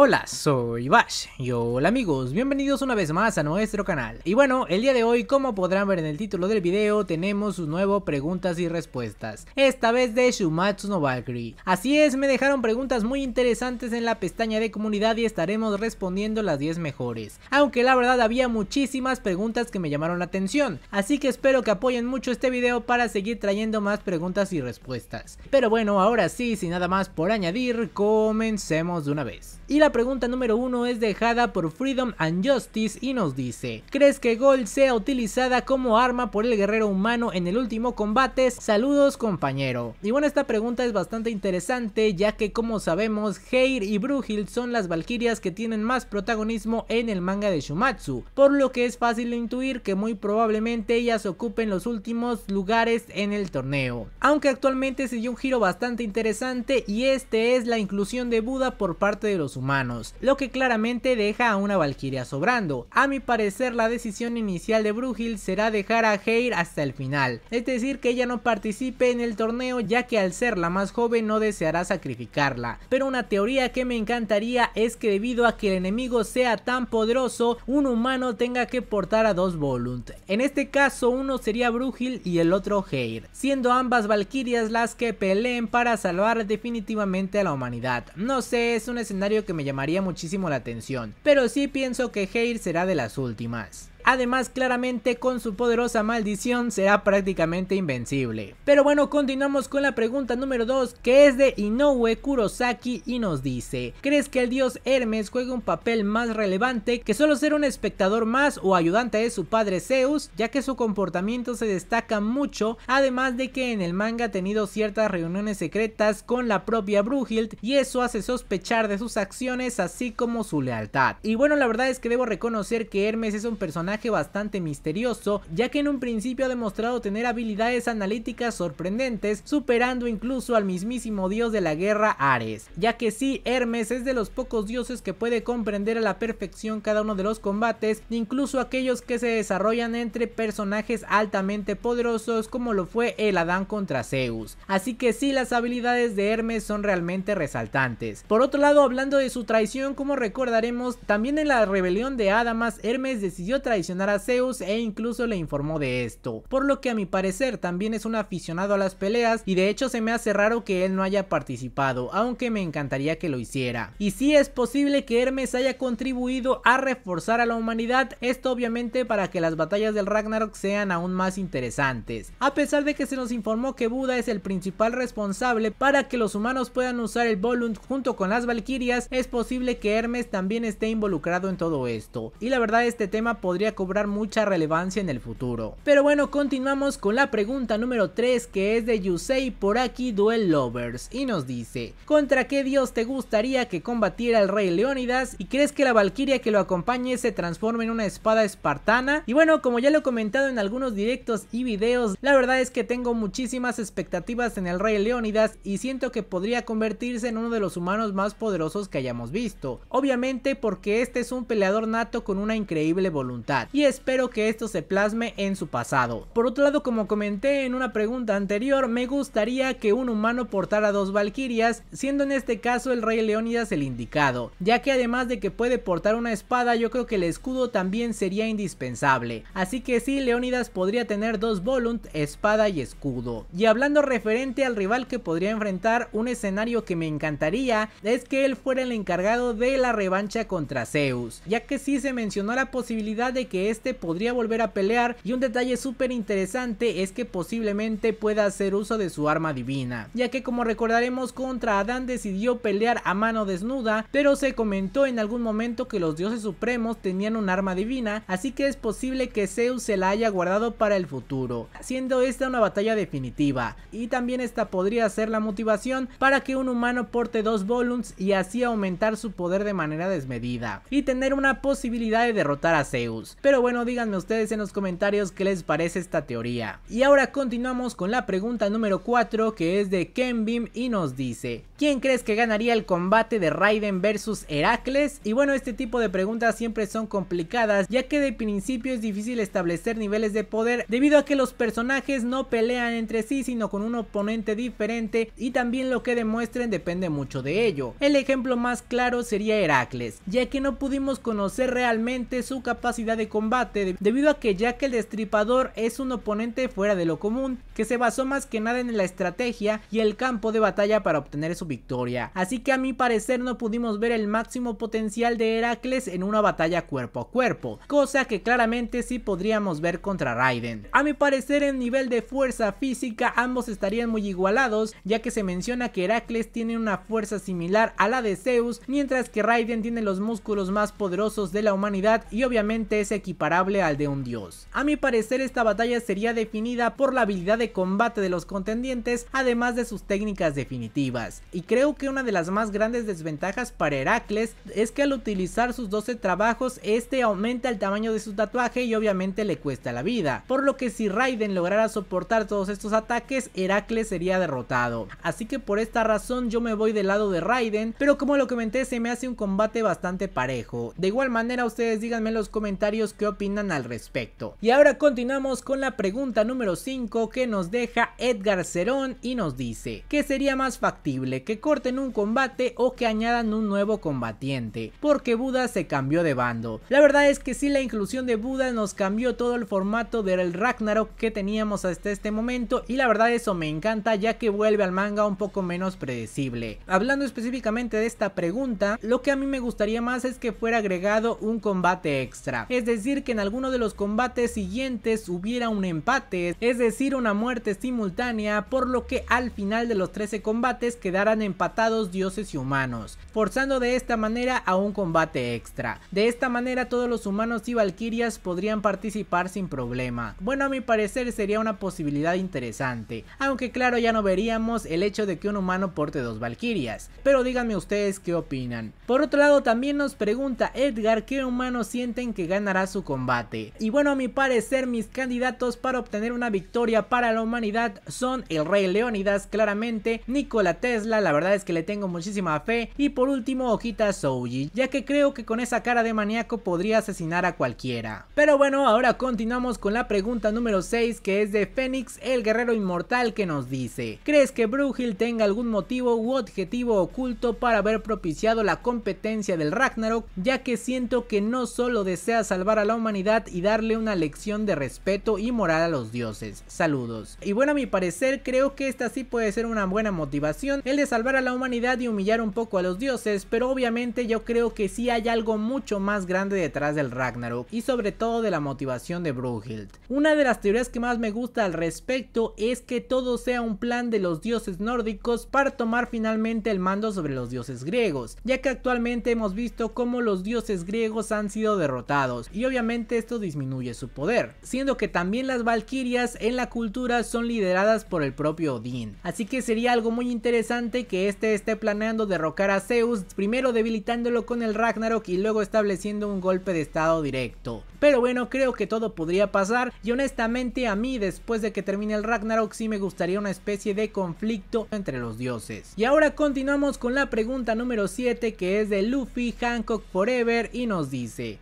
Hola, soy Bash y hola amigos, bienvenidos una vez más a nuestro canal. Y bueno, el día de hoy como podrán ver en el título del video tenemos un nuevo preguntas y respuestas, esta vez de Shumatsu no Valkyrie. Así es, me dejaron preguntas muy interesantes en la pestaña de comunidad y estaremos respondiendo las 10 mejores. Aunque la verdad había muchísimas preguntas que me llamaron la atención, así que espero que apoyen mucho este video para seguir trayendo más preguntas y respuestas. Pero bueno, ahora sí, sin nada más por añadir, comencemos de una vez. Y la pregunta número uno es dejada por Freedom and Justice y nos dice, ¿crees que Gold sea utilizada como arma por el guerrero humano en el último combate? Saludos compañero. Y bueno, esta pregunta es bastante interesante ya que como sabemos, Heir y Brugil son las valquirias que tienen más protagonismo en el manga de Shumatsu, por lo que es fácil intuir que muy probablemente ellas ocupen los últimos lugares en el torneo. Aunque actualmente se dio un giro bastante interesante y este es la inclusión de Buda por parte de los humanos lo que claramente deja a una valquiria sobrando. A mi parecer la decisión inicial de Brugil será dejar a Heir hasta el final, es decir que ella no participe en el torneo ya que al ser la más joven no deseará sacrificarla, pero una teoría que me encantaría es que debido a que el enemigo sea tan poderoso, un humano tenga que portar a dos Volunt. En este caso uno sería Brugil y el otro Heir, siendo ambas valquirias las que peleen para salvar definitivamente a la humanidad. No sé, es un escenario que me llamaría muchísimo la atención, pero sí pienso que Heir será de las últimas. Además, claramente con su poderosa maldición será prácticamente invencible. Pero bueno, continuamos con la pregunta número 2 que es de Inoue Kurosaki y nos dice, ¿crees que el dios Hermes juega un papel más relevante que solo ser un espectador más o ayudante de su padre Zeus, ya que su comportamiento se destaca mucho, además de que en el manga ha tenido ciertas reuniones secretas con la propia Brughild y eso hace sospechar de sus acciones así como su lealtad? Y bueno, la verdad es que debo reconocer que Hermes es un personaje bastante misterioso, ya que en un principio ha demostrado tener habilidades analíticas sorprendentes, superando incluso al mismísimo dios de la guerra Ares, ya que sí, Hermes es de los pocos dioses que puede comprender a la perfección cada uno de los combates, incluso aquellos que se desarrollan entre personajes altamente poderosos como lo fue el Adán contra Zeus, así que sí las habilidades de Hermes son realmente resaltantes. Por otro lado, hablando de su traición, como recordaremos, también en la rebelión de Adamas, Hermes decidió traicionar a Zeus e incluso le informó de esto. Por lo que a mi parecer también es un aficionado a las peleas y de hecho se me hace raro que él no haya participado, aunque me encantaría que lo hiciera. Y si es posible que Hermes haya contribuido a reforzar a la humanidad, esto obviamente para que las batallas del Ragnarok sean aún más interesantes. A pesar de que se nos informó que Buda es el principal responsable para que los humanos puedan usar el Volunt junto con las Valkyrias, es posible que Hermes también esté involucrado en todo esto. Y la verdad este tema podría cobrar mucha relevancia en el futuro. Pero bueno, continuamos con la pregunta número 3 que es de Yusei por aquí Duel Lovers y nos dice, ¿contra qué dios te gustaría que combatiera el rey Leónidas y crees que la valquiria que lo acompañe se transforme en una espada espartana? Y bueno, como ya lo he comentado en algunos directos y videos, la verdad es que tengo muchísimas expectativas en el rey Leónidas y siento que podría convertirse en uno de los humanos más poderosos que hayamos visto. Obviamente porque este es un peleador nato con una increíble voluntad y espero que esto se plasme en su pasado. Por otro lado, como comenté en una pregunta anterior, me gustaría que un humano portara dos valquirias, siendo en este caso el rey Leónidas el indicado, ya que además de que puede portar una espada, yo creo que el escudo también sería indispensable. Así que sí, Leónidas podría tener dos Volunt, espada y escudo. Y hablando referente al rival que podría enfrentar, un escenario que me encantaría es que él fuera el encargado de la revancha contra Zeus, ya que sí se mencionó la posibilidad de que este podría volver a pelear y un detalle súper interesante es que posiblemente pueda hacer uso de su arma divina, ya que como recordaremos contra Adán decidió pelear a mano desnuda, pero se comentó en algún momento que los dioses supremos tenían un arma divina, así que es posible que Zeus se la haya guardado para el futuro, siendo esta una batalla definitiva, y también esta podría ser la motivación para que un humano porte dos volumes y así aumentar su poder de manera desmedida, y tener una posibilidad de derrotar a Zeus. Pero bueno, díganme ustedes en los comentarios qué les parece esta teoría. Y ahora continuamos con la pregunta número 4 que es de Ken Bim y nos dice, ¿quién crees que ganaría el combate de Raiden versus Heracles? Y bueno, este tipo de preguntas siempre son complicadas ya que de principio es difícil establecer niveles de poder debido a que los personajes no pelean entre sí sino con un oponente diferente y también lo que demuestren depende mucho de ello. El ejemplo más claro sería Heracles, ya que no pudimos conocer realmente su capacidad de combate debido a que ya que el Destripador es un oponente fuera de lo común que se basó más que nada en la estrategia y el campo de batalla para obtener su victoria. Así que a mi parecer no pudimos ver el máximo potencial de Heracles en una batalla cuerpo a cuerpo, cosa que claramente sí podríamos ver contra Raiden. A mi parecer en nivel de fuerza física ambos estarían muy igualados ya que se menciona que Heracles tiene una fuerza similar a la de Zeus mientras que Raiden tiene los músculos más poderosos de la humanidad y obviamente ese equiparable al de un dios. A mi parecer esta batalla sería definida por la habilidad de combate de los contendientes además de sus técnicas definitivas y creo que una de las más grandes desventajas para Heracles es que al utilizar sus 12 trabajos este aumenta el tamaño de su tatuaje y obviamente le cuesta la vida, por lo que si Raiden lograra soportar todos estos ataques Heracles sería derrotado, así que por esta razón yo me voy del lado de Raiden, pero como lo comenté se me hace un combate bastante parejo, de igual manera ustedes díganme en los comentarios que qué opinan al respecto. Y ahora continuamos con la pregunta número 5 que nos deja Edgar Cerón y nos dice, ¿qué sería más factible? ¿Que corten un combate o que añadan un nuevo combatiente? Porque Buda se cambió de bando. La verdad es que sí la inclusión de Buda nos cambió todo el formato del Ragnarok que teníamos hasta este momento y la verdad eso me encanta ya que vuelve al manga un poco menos predecible. Hablando específicamente de esta pregunta, lo que a mí me gustaría más es que fuera agregado un combate extra. Es decir que en alguno de los combates siguientes hubiera un empate, es decir una muerte simultánea, por lo que al final de los 13 combates quedaran empatados dioses y humanos, forzando de esta manera a un combate extra. De esta manera todos los humanos y valquirias podrían participar sin problema. Bueno a mi parecer sería una posibilidad interesante, aunque claro ya no veríamos el hecho de que un humano porte dos valquirias, pero díganme ustedes qué opinan. Por otro lado también nos pregunta Edgar qué humanos sienten que ganarán su combate. Y bueno, a mi parecer mis candidatos para obtener una victoria para la humanidad son el Rey Leonidas claramente, Nikola Tesla, la verdad es que le tengo muchísima fe y por último Ojita Souji, ya que creo que con esa cara de maníaco podría asesinar a cualquiera. Pero bueno, ahora continuamos con la pregunta número 6 que es de Fénix, el guerrero inmortal que nos dice, ¿crees que Brugil tenga algún motivo u objetivo oculto para haber propiciado la competencia del Ragnarok, ya que siento que no solo desea salvar a la humanidad y darle una lección de respeto y moral a los dioses. Saludos. Y bueno, a mi parecer creo que esta sí puede ser una buena motivación, el de salvar a la humanidad y humillar un poco a los dioses, pero obviamente yo creo que sí hay algo mucho más grande detrás del Ragnarok y sobre todo de la motivación de Brueghild Una de las teorías que más me gusta al respecto es que todo sea un plan de los dioses nórdicos para tomar finalmente el mando sobre los dioses griegos, ya que actualmente hemos visto cómo los dioses griegos han sido derrotados y obviamente esto disminuye su poder, siendo que también las valquirias en la cultura son lideradas por el propio Odín. Así que sería algo muy interesante que este esté planeando derrocar a Zeus, primero debilitándolo con el Ragnarok y luego estableciendo un golpe de estado directo. Pero bueno, creo que todo podría pasar y honestamente a mí después de que termine el Ragnarok sí me gustaría una especie de conflicto entre los dioses. Y ahora continuamos con la pregunta número 7 que es de Luffy Hancock Forever y nos dice,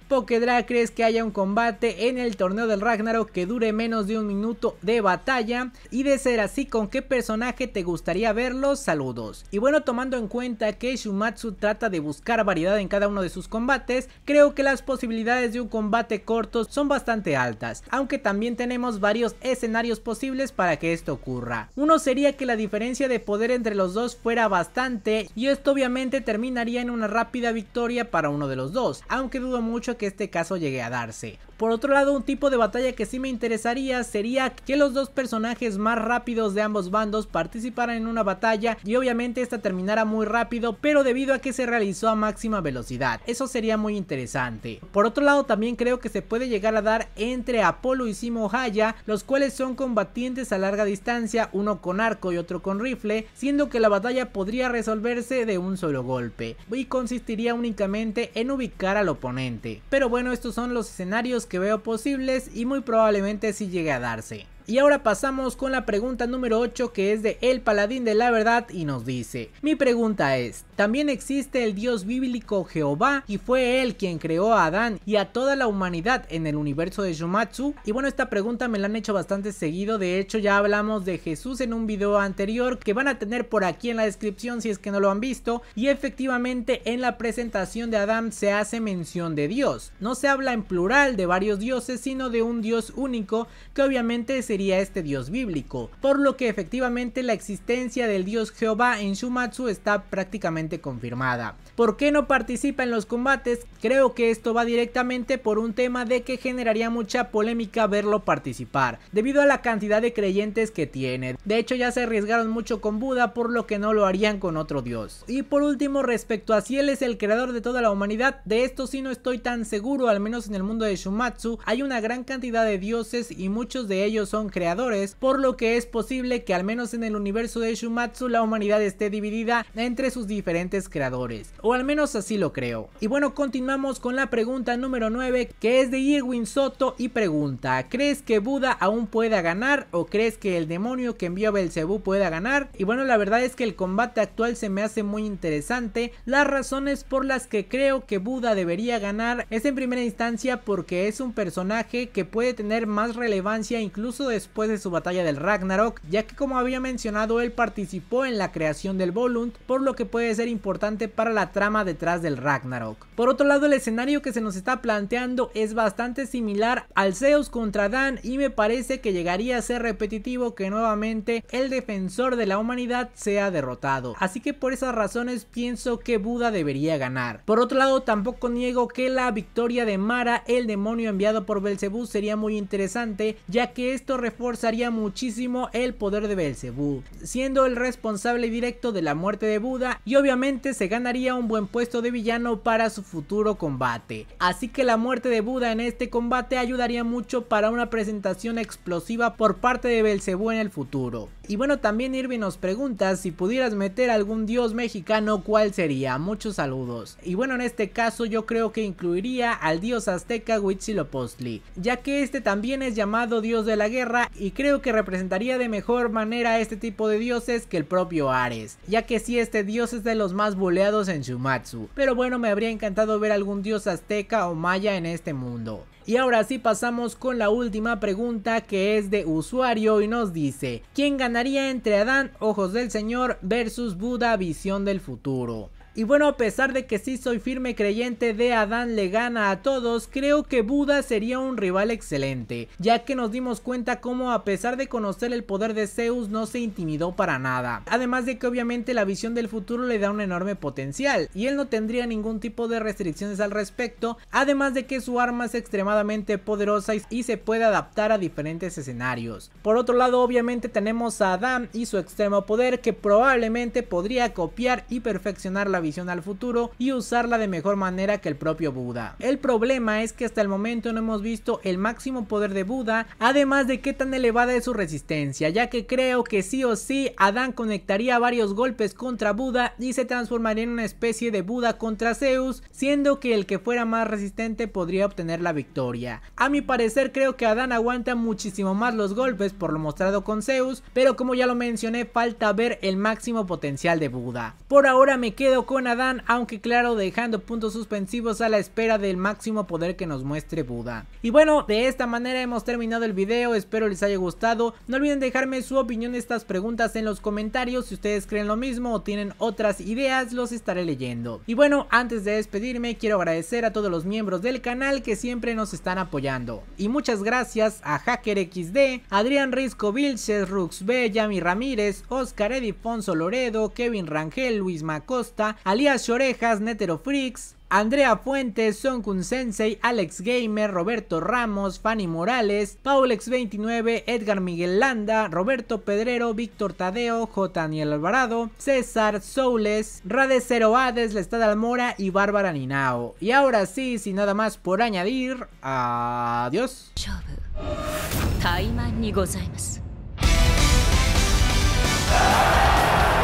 crees que haya un combate en el torneo del Ragnarok que dure menos de un minuto de batalla. Y de ser así, ¿con qué personaje te gustaría verlos? Saludos. Y bueno, tomando en cuenta que Shumatsu trata de buscar variedad en cada uno de sus combates, creo que las posibilidades de un combate corto son bastante altas, aunque también tenemos varios escenarios posibles para que esto ocurra. Uno sería que la diferencia de poder entre los dos fuera bastante y esto obviamente terminaría en una rápida victoria para uno de los dos, aunque dudo mucho que este caso llegue a darse. Por otro lado, un tipo de batalla que sí me interesaría sería que los dos personajes más rápidos de ambos bandos participaran en una batalla y obviamente esta terminara muy rápido, pero debido a que se realizó a máxima velocidad. Eso sería muy interesante. Por otro lado, también creo que se puede llegar a dar entre Apolo y Simo Haya, los cuales son combatientes a larga distancia, uno con arco y otro con rifle, siendo que la batalla podría resolverse de un solo golpe y consistiría únicamente en ubicar al oponente. Pero bueno, estos son los escenarios que veo posibles y muy probablemente si sí llegue a darse. Y ahora pasamos con la pregunta número 8 que es de El Paladín de la Verdad y nos dice, mi pregunta es, ¿también existe el dios bíblico Jehová y fue él quien creó a Adán y a toda la humanidad en el universo de Shumatsu? Y bueno, esta pregunta me la han hecho bastante seguido, de hecho ya hablamos de Jesús en un video anterior que van a tener por aquí en la descripción si es que no lo han visto y efectivamente en la presentación de Adán se hace mención de Dios. No se habla en plural de varios dioses, sino de un dios único que obviamente se sería este dios bíblico, por lo que efectivamente la existencia del dios Jehová en Shumatsu está prácticamente confirmada. ¿Por qué no participa en los combates? Creo que esto va directamente por un tema de que generaría mucha polémica verlo participar, debido a la cantidad de creyentes que tiene. De hecho ya se arriesgaron mucho con Buda por lo que no lo harían con otro dios. Y por último respecto a si él es el creador de toda la humanidad, de esto sí no estoy tan seguro, al menos en el mundo de Shumatsu hay una gran cantidad de dioses y muchos de ellos son creadores, por lo que es posible que al menos en el universo de Shumatsu la humanidad esté dividida entre sus diferentes creadores o al menos así lo creo. Y bueno, continuamos con la pregunta número 9 que es de Irwin Soto y pregunta, ¿crees que Buda aún pueda ganar o crees que el demonio que envió a Belcebú pueda ganar? Y bueno, la verdad es que el combate actual se me hace muy interesante. Las razones por las que creo que Buda debería ganar es en primera instancia porque es un personaje que puede tener más relevancia incluso después de su batalla del Ragnarok, ya que como había mencionado él participó en la creación del Volunt, por lo que puede ser importante para la trama detrás del Ragnarok. Por otro lado, el escenario que se nos está planteando es bastante similar al Zeus contra Dan y me parece que llegaría a ser repetitivo que nuevamente el defensor de la humanidad sea derrotado. Así que por esas razones pienso que Buda debería ganar. Por otro lado, tampoco niego que la victoria de Mara, el demonio enviado por Belcebú, sería muy interesante, ya que esto reforzaría muchísimo el poder de Belcebú, siendo el responsable directo de la muerte de Buda y obviamente se ganaría un buen puesto de villano para su futuro combate. Así que la muerte de Buda en este combate ayudaría mucho para una presentación explosiva por parte de Belcebú en el futuro. Y bueno, también Irving nos pregunta si pudieras meter algún dios mexicano, ¿cuál sería? Muchos saludos. Y bueno, en este caso yo creo que incluiría al dios azteca Huitzilopochtli, ya que este también es llamado dios de la guerra y creo que representaría de mejor manera este tipo de dioses que el propio Ares, ya que si este dios es de los más boleados en Shumatsu. Pero bueno, me habría encantado ver algún dios azteca o maya en este mundo. Y ahora sí pasamos con la última pregunta que es de usuario y nos dice, ¿quién ganaría entre Adán, Ojos del Señor versus Buda, Visión del Futuro? Y bueno, a pesar de que sí soy firme creyente de Adán le gana a todos, creo que Buda sería un rival excelente, ya que nos dimos cuenta cómo a pesar de conocer el poder de Zeus no se intimidó para nada. Además de que obviamente la visión del futuro le da un enorme potencial y él no tendría ningún tipo de restricciones al respecto, además de que su arma es extremadamente poderosa y se puede adaptar a diferentes escenarios. Por otro lado, obviamente tenemos a Adán y su extremo poder que probablemente podría copiar y perfeccionar la visión al futuro y usarla de mejor manera que el propio Buda. El problema es que hasta el momento no hemos visto el máximo poder de Buda, además de qué tan elevada es su resistencia, ya que creo que sí o sí Adán conectaría varios golpes contra Buda y se transformaría en una especie de Buda contra Zeus, siendo que el que fuera más resistente podría obtener la victoria. A mi parecer creo que Adán aguanta muchísimo más los golpes por lo mostrado con Zeus, pero como ya lo mencioné falta ver el máximo potencial de Buda. Por ahora me quedo con buen aunque claro dejando puntos suspensivos a la espera del máximo poder que nos muestre Buda. Y bueno, de esta manera hemos terminado el video, espero les haya gustado. No olviden dejarme su opinión de estas preguntas en los comentarios, si ustedes creen lo mismo o tienen otras ideas, los estaré leyendo. Y bueno, antes de despedirme, quiero agradecer a todos los miembros del canal que siempre nos están apoyando. Y muchas gracias a HackerXD, Adrián Risco Vilches, Ruxb, Yami Ramírez, Oscar Edifonso Loredo, Kevin Rangel, Luis Macosta, Alias Orejas, Freaks, Andrea Fuentes, Sonkun Sensei, Alex Gamer, Roberto Ramos, Fanny Morales, Paulex29, Edgar Miguel Landa, Roberto Pedrero, Víctor Tadeo, J. Daniel Alvarado, César Soules, Rade Cero Hades, Lestad Almora y Bárbara Ninao. Y ahora sí, sin nada más por añadir, adiós.